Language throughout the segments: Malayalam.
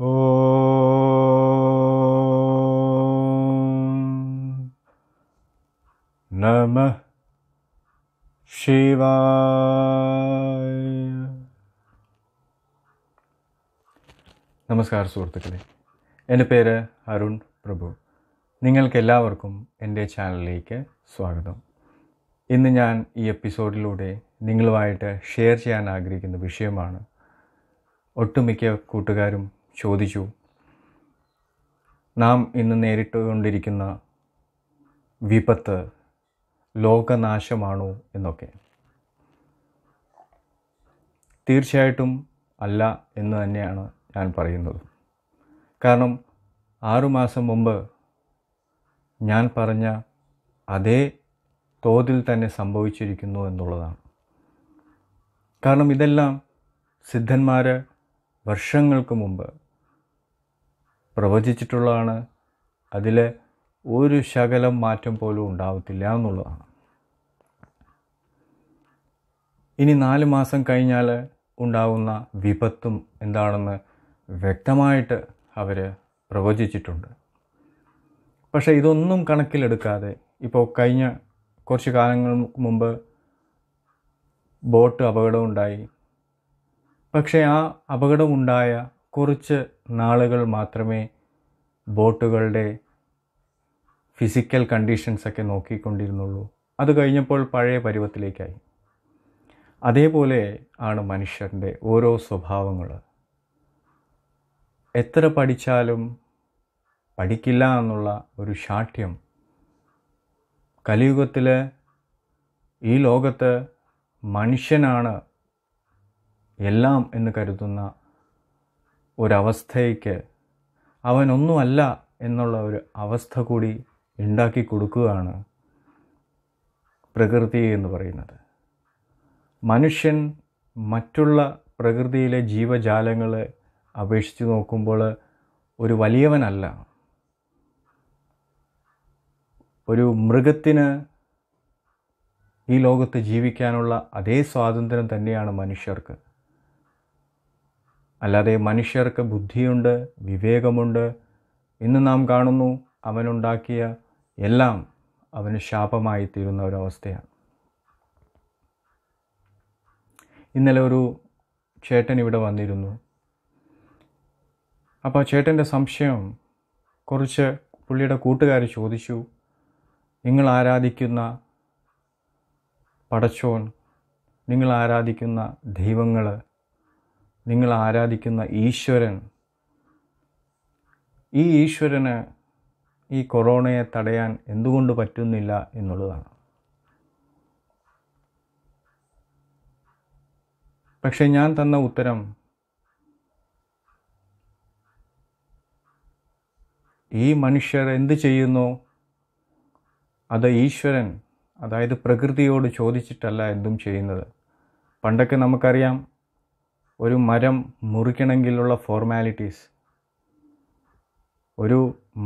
നമസ്കാര സുഹൃത്തുക്കളെ എൻ്റെ പേര് അരുൺ പ്രഭു നിങ്ങൾക്കെല്ലാവർക്കും എൻ്റെ ചാനലിലേക്ക് സ്വാഗതം ഇന്ന് ഞാൻ ഈ എപ്പിസോഡിലൂടെ നിങ്ങളുമായിട്ട് ഷെയർ ചെയ്യാൻ ആഗ്രഹിക്കുന്ന വിഷയമാണ് ഒട്ടുമിക്ക കൂട്ടുകാരും ചോദിച്ചു നാം ഇന്ന് നേരിട്ടുകൊണ്ടിരിക്കുന്ന വിപത്ത് ലോകനാശമാണോ എന്നൊക്കെ തീർച്ചയായിട്ടും അല്ല എന്ന് തന്നെയാണ് ഞാൻ പറയുന്നത് കാരണം ആറുമാസം മുമ്പ് ഞാൻ പറഞ്ഞ അതേ തോതിൽ തന്നെ സംഭവിച്ചിരിക്കുന്നു എന്നുള്ളതാണ് കാരണം ഇതെല്ലാം സിദ്ധന്മാർ വർഷങ്ങൾക്ക് മുമ്പ് പ്രവചിച്ചിട്ടുള്ളതാണ് അതിൽ ഒരു ശകലം മാറ്റം പോലും ഉണ്ടാവത്തില്ല എന്നുള്ളതാണ് ഇനി നാല് മാസം കഴിഞ്ഞാൽ ഉണ്ടാവുന്ന വിപത്തും എന്താണെന്ന് വ്യക്തമായിട്ട് അവർ പ്രവചിച്ചിട്ടുണ്ട് പക്ഷേ ഇതൊന്നും കണക്കിലെടുക്കാതെ ഇപ്പോൾ കഴിഞ്ഞ കുറച്ച് കാലങ്ങൾ മുമ്പ് ബോട്ട് അപകടമുണ്ടായി പക്ഷേ ആ അപകടമുണ്ടായ കുറച്ച് നാളുകൾ മാത്രമേ ബോട്ടുകളുടെ ഫിസിക്കൽ കണ്ടീഷൻസൊക്കെ നോക്കിക്കൊണ്ടിരുന്നുള്ളൂ അത് കഴിഞ്ഞപ്പോൾ പഴയ പരുവത്തിലേക്കായി അതേപോലെ ആണ് മനുഷ്യൻ്റെ ഓരോ സ്വഭാവങ്ങൾ എത്ര പഠിച്ചാലും പഠിക്കില്ല എന്നുള്ള ഒരു ശാഠ്യം കലിയുഗത്തിൽ ഈ ലോകത്ത് മനുഷ്യനാണ് എല്ലാം എന്ന് കരുതുന്ന ഒരവസ്ഥയ്ക്ക് അവനൊന്നുമല്ല എന്നുള്ള ഒരു അവസ്ഥ കൂടി ഉണ്ടാക്കി കൊടുക്കുകയാണ് പ്രകൃതി എന്ന് പറയുന്നത് മനുഷ്യൻ മറ്റുള്ള പ്രകൃതിയിലെ ജീവജാലങ്ങളെ അപേക്ഷിച്ച് നോക്കുമ്പോൾ ഒരു വലിയവനല്ല ഒരു മൃഗത്തിന് ഈ ലോകത്ത് ജീവിക്കാനുള്ള അതേ സ്വാതന്ത്ര്യം തന്നെയാണ് മനുഷ്യർക്ക് അല്ലാതെ മനുഷ്യർക്ക് ബുദ്ധിയുണ്ട് വിവേകമുണ്ട് ഇന്ന് നാം കാണുന്നു അവനുണ്ടാക്കിയ എല്ലാം അവന് ശാപമായി തീരുന്ന ഒരവസ്ഥയാണ് ഇന്നലെ ഒരു ചേട്ടൻ ഇവിടെ വന്നിരുന്നു അപ്പോൾ ചേട്ടൻ്റെ സംശയം കുറച്ച് പുള്ളിയുടെ കൂട്ടുകാർ ചോദിച്ചു നിങ്ങൾ ആരാധിക്കുന്ന പടച്ചോൻ നിങ്ങൾ ആരാധിക്കുന്ന ദൈവങ്ങൾ നിങ്ങൾ ആരാധിക്കുന്ന ഈശ്വരൻ ഈ ഈശ്വരന് ഈ കൊറോണയെ തടയാൻ എന്തുകൊണ്ട് പറ്റുന്നില്ല എന്നുള്ളതാണ് പക്ഷെ ഞാൻ തന്ന ഉത്തരം ഈ മനുഷ്യർ എന്ത് ചെയ്യുന്നു അത് ഈശ്വരൻ അതായത് പ്രകൃതിയോട് ചോദിച്ചിട്ടല്ല എന്തും ചെയ്യുന്നത് പണ്ടൊക്കെ നമുക്കറിയാം ഒരു മരം മുറിക്കണമെങ്കിലുള്ള ഫോർമാലിറ്റീസ് ഒരു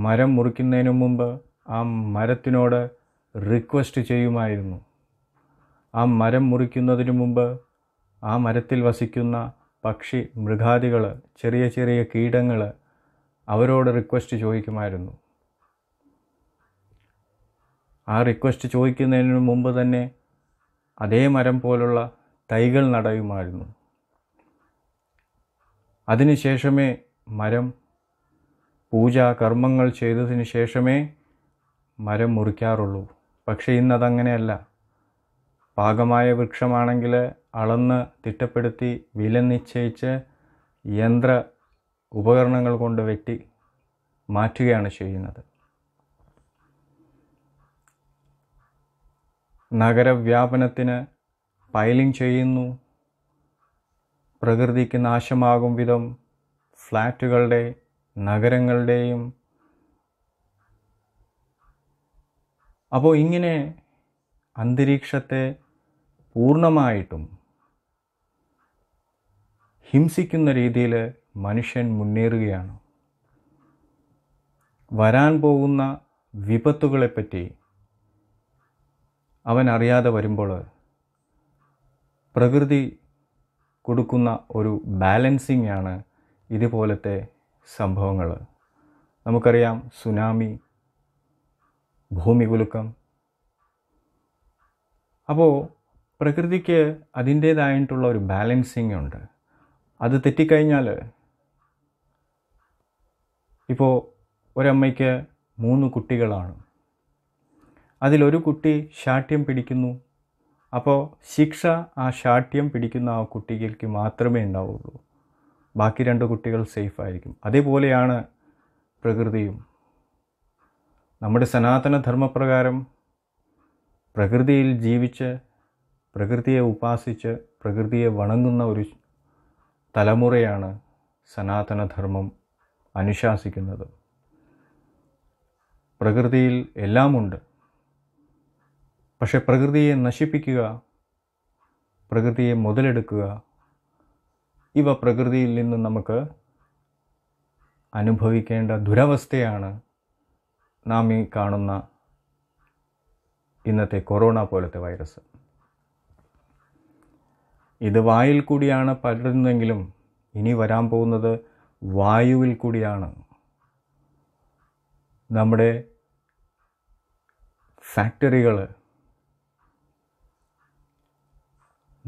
മരം മുറിക്കുന്നതിന് മുമ്പ് ആ മരത്തിനോട് റിക്വസ്റ്റ് ചെയ്യുമായിരുന്നു ആ മരം മുറിക്കുന്നതിന് മുമ്പ് ആ മരത്തിൽ വസിക്കുന്ന പക്ഷി മൃഗാദികൾ ചെറിയ ചെറിയ കീടങ്ങൾ അവരോട് റിക്വസ്റ്റ് ചോദിക്കുമായിരുന്നു ആ റിക്വസ്റ്റ് ചോദിക്കുന്നതിന് മുമ്പ് തന്നെ അതേ മരം പോലുള്ള തൈകൾ നടയുമായിരുന്നു അതിനുശേഷമേ മരം പൂജാ കർമ്മങ്ങൾ ചെയ്തതിന് ശേഷമേ മരം മുറിക്കാറുള്ളൂ പക്ഷേ ഇന്നതങ്ങനെയല്ല പാകമായ വൃക്ഷമാണെങ്കിൽ അളന്ന് തിട്ടപ്പെടുത്തി വില നിശ്ചയിച്ച് യന്ത്ര ഉപകരണങ്ങൾ കൊണ്ട് വെട്ടി മാറ്റുകയാണ് ചെയ്യുന്നത് നഗരവ്യാപനത്തിന് പൈലിംഗ് ചെയ്യുന്നു പ്രകൃതിക്ക് നാശമാകും വിധം ഫ്ലാറ്റുകളുടെ നഗരങ്ങളുടെയും അപ്പോൾ ഇങ്ങനെ അന്തരീക്ഷത്തെ പൂർണ്ണമായിട്ടും ഹിംസിക്കുന്ന രീതിയിൽ മനുഷ്യൻ മുന്നേറുകയാണ് വരാൻ പോകുന്ന വിപത്തുകളെപ്പറ്റി അവൻ അറിയാതെ വരുമ്പോൾ പ്രകൃതി കൊടുക്കുന്ന ഒരു ബാലൻസിംഗ് ആണ് ഇതുപോലത്തെ സംഭവങ്ങൾ നമുക്കറിയാം സുനാമി ഭൂമികുലുക്കം അപ്പോൾ പ്രകൃതിക്ക് അതിൻ്റേതായിട്ടുള്ള ഒരു ബാലൻസിങ് ഉണ്ട് അത് തെറ്റിക്കഴിഞ്ഞാൽ ഇപ്പോൾ ഒരമ്മയ്ക്ക് മൂന്ന് കുട്ടികളാണ് അതിലൊരു കുട്ടി ശാഠ്യം പിടിക്കുന്നു അപ്പോൾ ശിക്ഷ ആ ശാഠ്യം പിടിക്കുന്ന ആ കുട്ടികൾക്ക് മാത്രമേ ഉണ്ടാവുള്ളൂ ബാക്കി രണ്ട് കുട്ടികൾ സേഫ് ആയിരിക്കും അതേപോലെയാണ് പ്രകൃതിയും നമ്മുടെ സനാതന ധർമ്മപ്രകാരം പ്രകൃതിയിൽ ജീവിച്ച് പ്രകൃതിയെ ഉപാസിച്ച് പ്രകൃതിയെ വണങ്ങുന്ന ഒരു തലമുറയാണ് സനാതനധർമ്മം അനുശാസിക്കുന്നത് പ്രകൃതിയിൽ എല്ലാമുണ്ട് പക്ഷേ പ്രകൃതിയെ നശിപ്പിക്കുക പ്രകൃതിയെ മുതലെടുക്കുക ഇവ പ്രകൃതിയിൽ നിന്ന് നമുക്ക് അനുഭവിക്കേണ്ട ദുരവസ്ഥയാണ് നാം ഈ കാണുന്ന ഇന്നത്തെ കൊറോണ പോലത്തെ വൈറസ് ഇത് വായിൽ കൂടിയാണ് പലരുന്നെങ്കിലും ഇനി വരാൻ പോകുന്നത് വായുവിൽ കൂടിയാണ് നമ്മുടെ ഫാക്ടറികൾ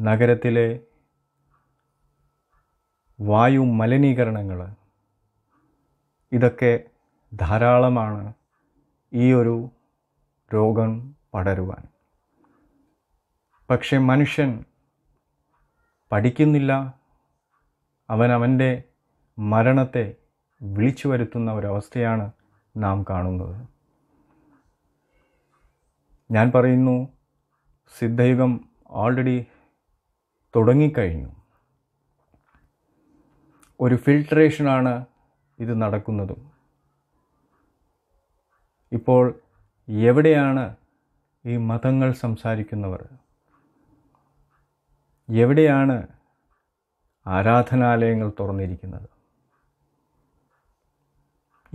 നഗരത്തിലെ വായു മലിനീകരണങ്ങൾ ഇതൊക്കെ ധാരാളമാണ് ഈ ഒരു രോഗം പടരുവാൻ പക്ഷെ മനുഷ്യൻ പഠിക്കുന്നില്ല അവൻ അവൻ്റെ മരണത്തെ വിളിച്ചു വരുത്തുന്ന ഒരവസ്ഥയാണ് നാം കാണുന്നത് ഞാൻ പറയുന്നു സിദ്ധയുഗം ഓൾറെഡി തുടങ്ങിക്കഴിഞ്ഞു ഒരു ഫിൽട്രേഷനാണ് ഇത് നടക്കുന്നതും ഇപ്പോൾ എവിടെയാണ് ഈ മതങ്ങൾ സംസാരിക്കുന്നവർ എവിടെയാണ് ആരാധനാലയങ്ങൾ തുറന്നിരിക്കുന്നത്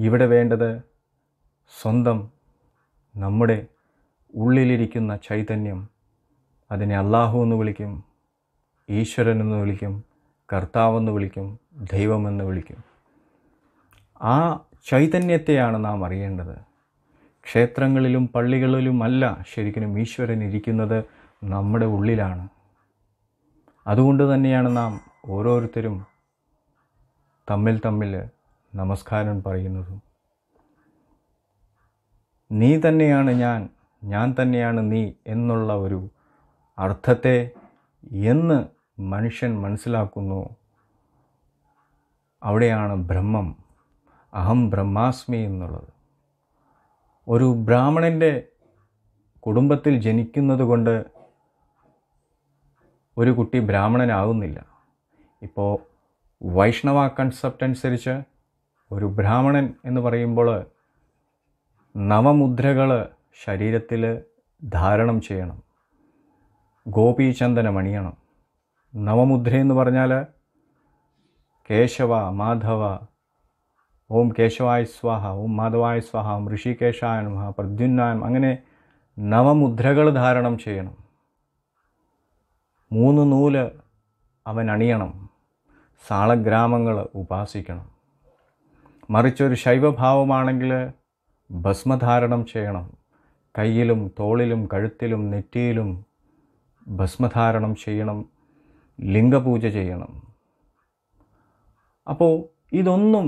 ഇവിടെ വേണ്ടത് സ്വന്തം നമ്മുടെ ഉള്ളിലിരിക്കുന്ന ചൈതന്യം അതിനെ അള്ളാഹു എന്ന് വിളിക്കും ഈശ്വരനെന്ന് വിളിക്കും കർത്താവെന്ന് വിളിക്കും ദൈവമെന്ന് വിളിക്കും ആ ചൈതന്യത്തെയാണ് നാം അറിയേണ്ടത് ക്ഷേത്രങ്ങളിലും പള്ളികളിലുമല്ല ശരിക്കും ഈശ്വരൻ ഇരിക്കുന്നത് നമ്മുടെ ഉള്ളിലാണ് അതുകൊണ്ട് തന്നെയാണ് നാം ഓരോരുത്തരും തമ്മിൽ തമ്മിൽ നമസ്കാരം പറയുന്നതും നീ തന്നെയാണ് ഞാൻ ഞാൻ തന്നെയാണ് നീ എന്നുള്ള ഒരു അർത്ഥത്തെ എന്ന് മനുഷ്യൻ മനസ്സിലാക്കുന്നു അവിടെയാണ് ബ്രഹ്മം അഹം ബ്രഹ്മാസ്മി എന്നുള്ളത് ഒരു ബ്രാഹ്മണൻ്റെ കുടുംബത്തിൽ ജനിക്കുന്നത് കൊണ്ട് ഒരു കുട്ടി ബ്രാഹ്മണനാവുന്നില്ല ഇപ്പോൾ വൈഷ്ണവ കൺസെപ്റ്റ് അനുസരിച്ച് ഒരു ബ്രാഹ്മണൻ എന്ന് പറയുമ്പോൾ നവമുദ്രകൾ ശരീരത്തിൽ ധാരണം ചെയ്യണം ഗോപീചന്ദനം അണിയണം നവമുദ്രയെന്ന് പറഞ്ഞാൽ കേശവ മാധവ ഓം കേശവായ സ്വാഹ ഓം മാധവായ സ്വാഹ ഓം ഋഷികേശായ നമ പ്രദ്യുന്നായം അങ്ങനെ നവമുദ്രകൾ ധാരണം ചെയ്യണം മൂന്ന് നൂല് അവൻ അണിയണം സാളഗ്രാമങ്ങൾ ഉപാസിക്കണം മറിച്ചൊരു ശൈവഭാവമാണെങ്കിൽ ഭസ്മധാരണം ചെയ്യണം കയ്യിലും തോളിലും കഴുത്തിലും നെറ്റിയിലും ഭസ്മധാരണം ചെയ്യണം ലിംഗപൂജ ചെയ്യണം അപ്പോൾ ഇതൊന്നും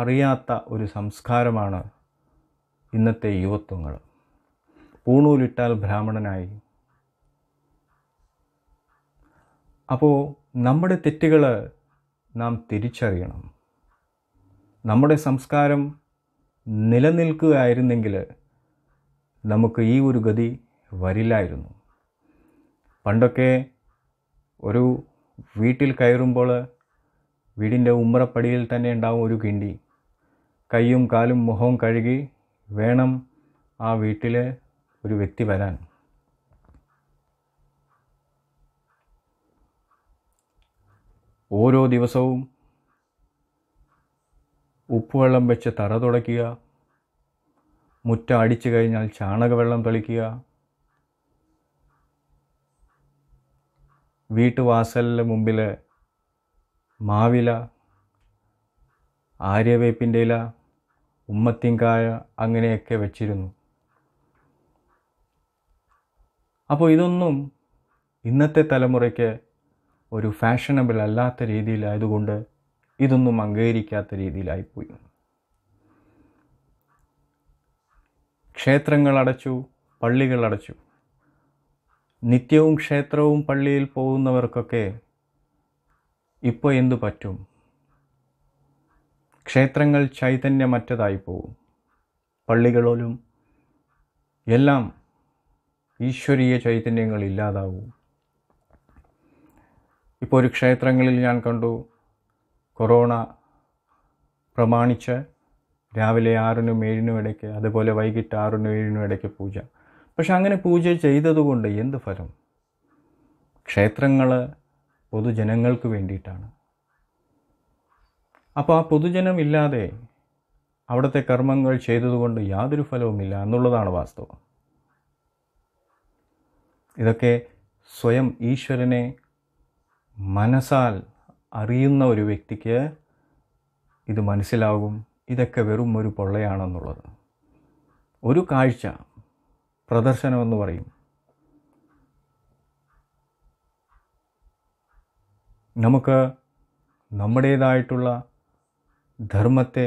അറിയാത്ത ഒരു സംസ്കാരമാണ് ഇന്നത്തെ യുവത്വങ്ങൾ പൂണൂലിട്ടാൽ ബ്രാഹ്മണനായി അപ്പോൾ നമ്മുടെ തെറ്റുകൾ നാം തിരിച്ചറിയണം നമ്മുടെ സംസ്കാരം നിലനിൽക്കുകയായിരുന്നെങ്കിൽ നമുക്ക് ഈ ഒരു ഗതി വരില്ലായിരുന്നു പണ്ടൊക്കെ ഒരു വീട്ടിൽ കയറുമ്പോൾ വീടിൻ്റെ ഉമ്മറപ്പടിയിൽ തന്നെ ഉണ്ടാവും ഒരു കിണ്ടി കൈയും കാലും മുഖവും കഴുകി വേണം ആ വീട്ടിൽ ഒരു വ്യക്തി വരാൻ ഓരോ ദിവസവും ഉപ്പുവെള്ളം വെച്ച് തറ തുടയ്ക്കുക മുറ്റം അടിച്ചു കഴിഞ്ഞാൽ ചാണകവെള്ളം തളിക്കുക വീട്ടുവാസലിൻ്റെ മുമ്പിൽ മാവില ആര്യവേപ്പിൻ്റെ ഇല ഉമ്മത്തിങ്കായ അങ്ങനെയൊക്കെ വെച്ചിരുന്നു അപ്പോൾ ഇതൊന്നും ഇന്നത്തെ തലമുറയ്ക്ക് ഒരു ഫാഷനബിൾ അല്ലാത്ത രീതിയിലായതുകൊണ്ട് ഇതൊന്നും അംഗീകരിക്കാത്ത രീതിയിലായിപ്പോയി ക്ഷേത്രങ്ങൾ അടച്ചു പള്ളികൾ അടച്ചു നിത്യവും ക്ഷേത്രവും പള്ളിയിൽ പോകുന്നവർക്കൊക്കെ ഇപ്പോൾ എന്തു പറ്റും ക്ഷേത്രങ്ങൾ ചൈതന്യമറ്റതായി പോകും പള്ളികളോലും എല്ലാം ഈശ്വരീയ ചൈതന്യങ്ങൾ ഇല്ലാതാവും ഇപ്പോൾ ഒരു ക്ഷേത്രങ്ങളിൽ ഞാൻ കണ്ടു കൊറോണ പ്രമാണിച്ച് രാവിലെ ആറിനും ഏഴിനും ഇടയ്ക്ക് അതുപോലെ വൈകിട്ട് ആറിനും ഏഴിനും ഇടയ്ക്ക് പൂജ പക്ഷെ അങ്ങനെ പൂജ ചെയ്തതുകൊണ്ട് എന്ത് ഫലം ക്ഷേത്രങ്ങൾ പൊതുജനങ്ങൾക്ക് വേണ്ടിയിട്ടാണ് അപ്പോൾ ആ പൊതുജനം ഇല്ലാതെ അവിടുത്തെ കർമ്മങ്ങൾ ചെയ്തതുകൊണ്ട് യാതൊരു ഫലവുമില്ല എന്നുള്ളതാണ് വാസ്തവം ഇതൊക്കെ സ്വയം ഈശ്വരനെ മനസ്സാൽ അറിയുന്ന ഒരു വ്യക്തിക്ക് ഇത് മനസ്സിലാകും ഇതൊക്കെ വെറും ഒരു പൊള്ളയാണെന്നുള്ളത് ഒരു കാഴ്ച പ്രദർശനമെന്ന് പറയും നമുക്ക് നമ്മുടേതായിട്ടുള്ള ധർമ്മത്തെ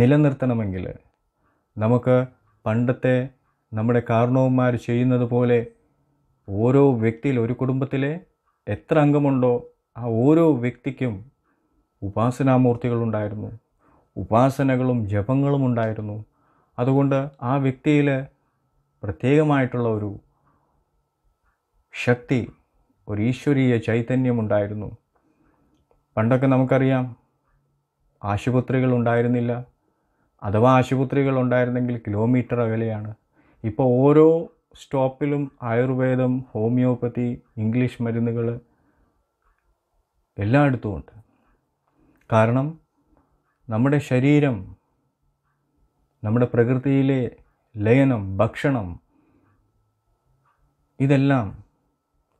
നിലനിർത്തണമെങ്കിൽ നമുക്ക് പണ്ടത്തെ നമ്മുടെ കാരണവന്മാർ ചെയ്യുന്നത് പോലെ ഓരോ വ്യക്തിയിൽ ഒരു കുടുംബത്തിലെ എത്ര അംഗമുണ്ടോ ആ ഓരോ വ്യക്തിക്കും ഉപാസനാമൂർത്തികളുണ്ടായിരുന്നു ഉപാസനകളും ജപങ്ങളും ഉണ്ടായിരുന്നു അതുകൊണ്ട് ആ വ്യക്തിയിൽ പ്രത്യേകമായിട്ടുള്ള ഒരു ശക്തി ഒരു ഈശ്വരീയ ചൈതന്യമുണ്ടായിരുന്നു പണ്ടൊക്കെ നമുക്കറിയാം ആശുപത്രികൾ ഉണ്ടായിരുന്നില്ല അഥവാ ആശുപത്രികൾ ഉണ്ടായിരുന്നെങ്കിൽ കിലോമീറ്റർ അകലെയാണ് ഇപ്പോൾ ഓരോ സ്റ്റോപ്പിലും ആയുർവേദം ഹോമിയോപ്പതി ഇംഗ്ലീഷ് മരുന്നുകൾ എല്ലായിടത്തും ഉണ്ട് കാരണം നമ്മുടെ ശരീരം നമ്മുടെ പ്രകൃതിയിലെ ലയനം ഭക്ഷണം ഇതെല്ലാം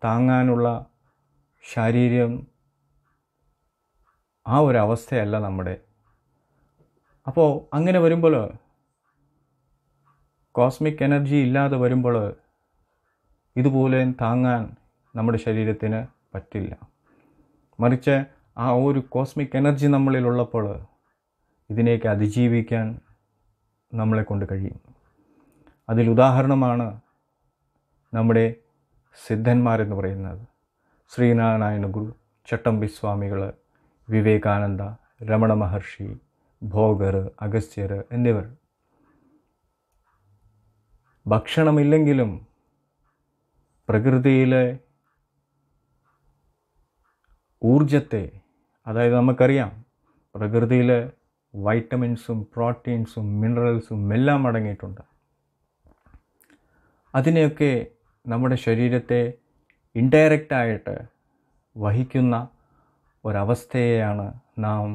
താങ്ങാനുള്ള ശാരീരം ആ ഒരു അവസ്ഥയല്ല നമ്മുടെ അപ്പോൾ അങ്ങനെ വരുമ്പോൾ കോസ്മിക് എനർജി ഇല്ലാതെ വരുമ്പോൾ ഇതുപോലെ താങ്ങാൻ നമ്മുടെ ശരീരത്തിന് പറ്റില്ല മറിച്ച് ആ ഒരു കോസ്മിക് എനർജി നമ്മളിലുള്ളപ്പോൾ ഇതിനെയൊക്കെ അതിജീവിക്കാൻ നമ്മളെ കൊണ്ട് കഴിയും അതിലുദാഹരണമാണ് നമ്മുടെ സിദ്ധന്മാരെന്ന് പറയുന്നത് ശ്രീനാരായണ ഗുരു ചട്ടമ്പി സ്വാമികൾ വിവേകാനന്ദ രമണ മഹർഷി ഭോഗർ അഗസ്ത്യർ എന്നിവർ ഭക്ഷണമില്ലെങ്കിലും പ്രകൃതിയിലെ ഊർജത്തെ അതായത് നമുക്കറിയാം പ്രകൃതിയിലെ വൈറ്റമിൻസും പ്രോട്ടീൻസും മിനറൽസും എല്ലാം അടങ്ങിയിട്ടുണ്ട് അതിനെയൊക്കെ നമ്മുടെ ശരീരത്തെ ഇൻഡയറക്റ്റായിട്ട് വഹിക്കുന്ന ഒരവസ്ഥയെയാണ് നാം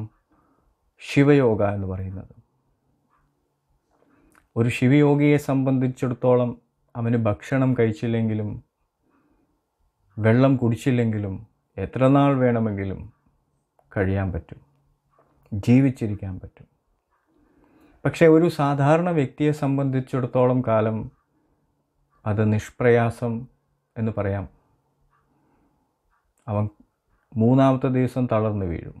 ശിവയോഗ എന്ന് പറയുന്നത് ഒരു ശിവയോഗിയെ സംബന്ധിച്ചിടത്തോളം അവന് ഭക്ഷണം കഴിച്ചില്ലെങ്കിലും വെള്ളം കുടിച്ചില്ലെങ്കിലും എത്ര നാൾ വേണമെങ്കിലും കഴിയാൻ പറ്റും ജീവിച്ചിരിക്കാൻ പറ്റും പക്ഷേ ഒരു സാധാരണ വ്യക്തിയെ സംബന്ധിച്ചിടത്തോളം കാലം അത് നിഷ്പ്രയാസം എന്ന് പറയാം അവൻ മൂന്നാമത്തെ ദിവസം തളർന്നു വീഴും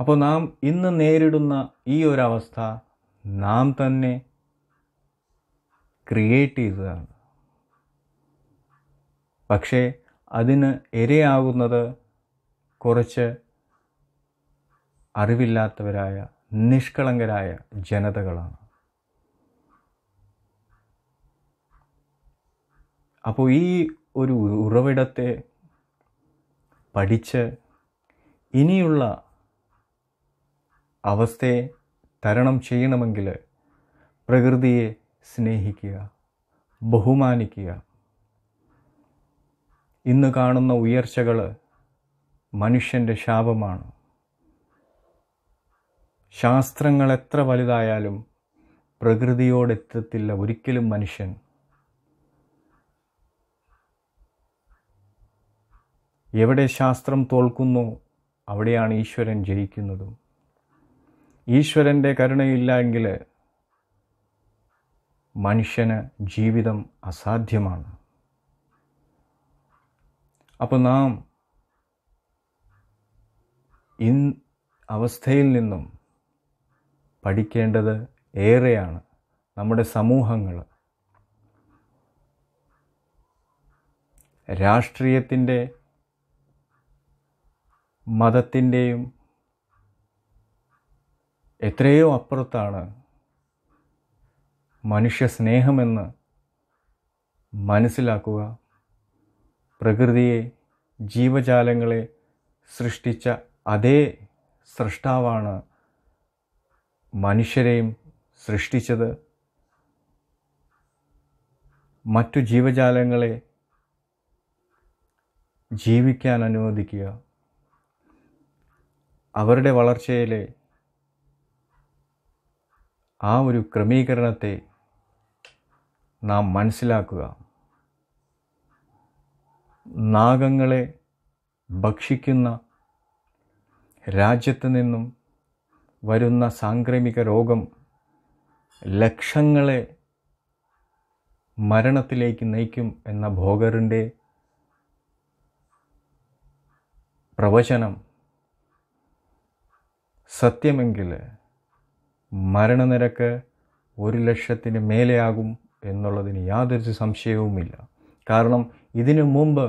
അപ്പോൾ നാം ഇന്ന് നേരിടുന്ന ഈ ഒരു അവസ്ഥ നാം തന്നെ ക്രിയേറ്റ് ചെയ്തതാണ് പക്ഷേ അതിന് ഇരയാകുന്നത് കുറച്ച് അറിവില്ലാത്തവരായ നിഷ്കളങ്കരായ ജനതകളാണ് അപ്പോൾ ഈ ഒരു ഉറവിടത്തെ പഠിച്ച് ഇനിയുള്ള അവസ്ഥയെ തരണം ചെയ്യണമെങ്കിൽ പ്രകൃതിയെ സ്നേഹിക്കുക ബഹുമാനിക്കുക ഇന്ന് കാണുന്ന ഉയർച്ചകൾ മനുഷ്യൻ്റെ ശാപമാണ് ശാസ്ത്രങ്ങൾ എത്ര വലുതായാലും പ്രകൃതിയോടെത്തത്തില്ല ഒരിക്കലും മനുഷ്യൻ എവിടെ ശാസ്ത്രം തോൽക്കുന്നു അവിടെയാണ് ഈശ്വരൻ ജയിക്കുന്നതും ഈശ്വരൻ്റെ കരുണയില്ല എങ്കിൽ മനുഷ്യന് ജീവിതം അസാധ്യമാണ് അപ്പോൾ നാം ഇൻ അവസ്ഥയിൽ നിന്നും പഠിക്കേണ്ടത് ഏറെയാണ് നമ്മുടെ സമൂഹങ്ങൾ രാഷ്ട്രീയത്തിൻ്റെ മതത്തിൻ്റെയും എത്രയോ അപ്പുറത്താണ് മനുഷ്യ സ്നേഹമെന്ന് മനസ്സിലാക്കുക പ്രകൃതിയെ ജീവജാലങ്ങളെ സൃഷ്ടിച്ച അതേ സൃഷ്ടാവാണ് മനുഷ്യരെയും സൃഷ്ടിച്ചത് മറ്റു ജീവജാലങ്ങളെ ജീവിക്കാൻ അനുവദിക്കുക അവരുടെ വളർച്ചയിലെ ആ ഒരു ക്രമീകരണത്തെ നാം മനസ്സിലാക്കുക നാഗങ്ങളെ ഭക്ഷിക്കുന്ന രാജ്യത്ത് നിന്നും വരുന്ന സാംക്രമിക രോഗം ലക്ഷങ്ങളെ മരണത്തിലേക്ക് നയിക്കും എന്ന ഭോഗറിൻ്റെ പ്രവചനം സത്യമെങ്കിൽ മരണനിരക്ക് ഒരു ലക്ഷത്തിന് മേലെയാകും എന്നുള്ളതിന് യാതൊരു സംശയവുമില്ല കാരണം ഇതിനു മുമ്പ്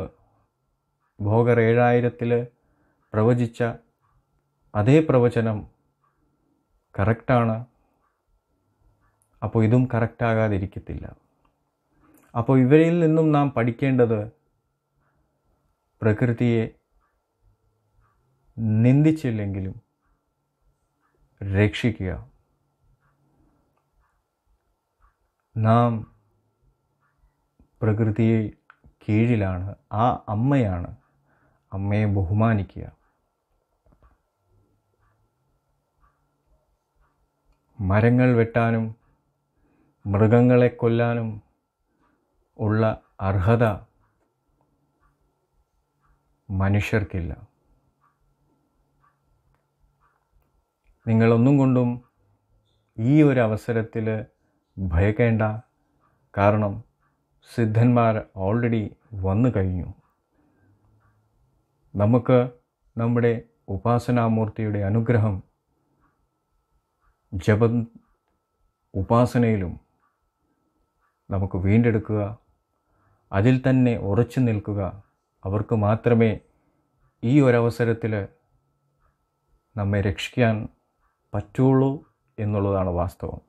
ഭോഗർ ഏഴായിരത്തിൽ പ്രവചിച്ച അതേ പ്രവചനം കറക്റ്റാണ് അപ്പോൾ ഇതും കറക്റ്റാകാതിരിക്കത്തില്ല അപ്പോൾ ഇവരിൽ നിന്നും നാം പഠിക്കേണ്ടത് പ്രകൃതിയെ നിന്ദിച്ചില്ലെങ്കിലും रेक्षी किया നാം പ്രകൃതിയെ കീഴിലാണ് ആ അമ്മയാണ് അമ്മയെ ബഹുമാനിക്കുക മരങ്ങൾ വെട്ടാനും മൃഗങ്ങളെ കൊല്ലാനും ഉള്ള അർഹത മനുഷ്യർക്കില്ല നിങ്ങളൊന്നും കൊണ്ടും ഈ ഒരു അവസരത്തിൽ ഭയക്കേണ്ട കാരണം സിദ്ധന്മാർ ഓൾറെഡി വന്നു കഴിഞ്ഞു നമുക്ക് നമ്മുടെ ഉപാസനാമൂർത്തിയുടെ അനുഗ്രഹം ജപ ഉപാസനയിലും നമുക്ക് വീണ്ടെടുക്കുക അതിൽ തന്നെ ഉറച്ചു നിൽക്കുക അവർക്ക് മാത്രമേ ഈ ഒരവസരത്തിൽ നമ്മെ രക്ഷിക്കാൻ പറ്റുള്ളൂ എന്നുള്ളതാണ് വാസ്തവം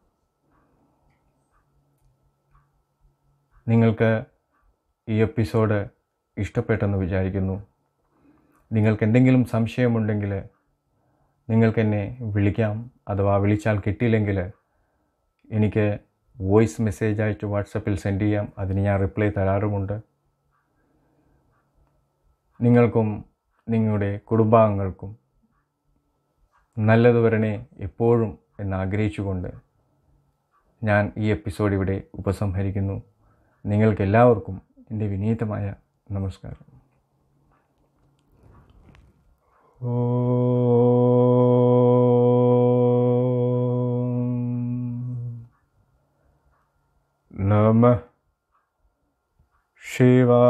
നിങ്ങൾക്ക് ഈ എപ്പിസോഡ് ഇഷ്ടപ്പെട്ടെന്ന് വിചാരിക്കുന്നു നിങ്ങൾക്ക് എന്തെങ്കിലും സംശയമുണ്ടെങ്കിൽ നിങ്ങൾക്ക് എന്നെ വിളിക്കാം അഥവാ വിളിച്ചാൽ കിട്ടിയില്ലെങ്കിൽ എനിക്ക് വോയിസ് മെസ്സേജ് അയച്ച് വാട്സപ്പിൽ സെൻഡ് ചെയ്യാം അതിന് ഞാൻ റിപ്ലൈ തരാറുമുണ്ട് നിങ്ങൾക്കും നിങ്ങളുടെ കുടുംബാംഗങ്ങൾക്കും നല്ലത് വരണേ എപ്പോഴും എന്നാഗ്രഹിച്ചുകൊണ്ട് ഞാൻ ഈ എപ്പിസോഡ് ഇവിടെ ഉപസംഹരിക്കുന്നു നിങ്ങൾക്കെല്ലാവർക്കും എൻ്റെ വിനീതമായ നമസ്കാരം ശിവാ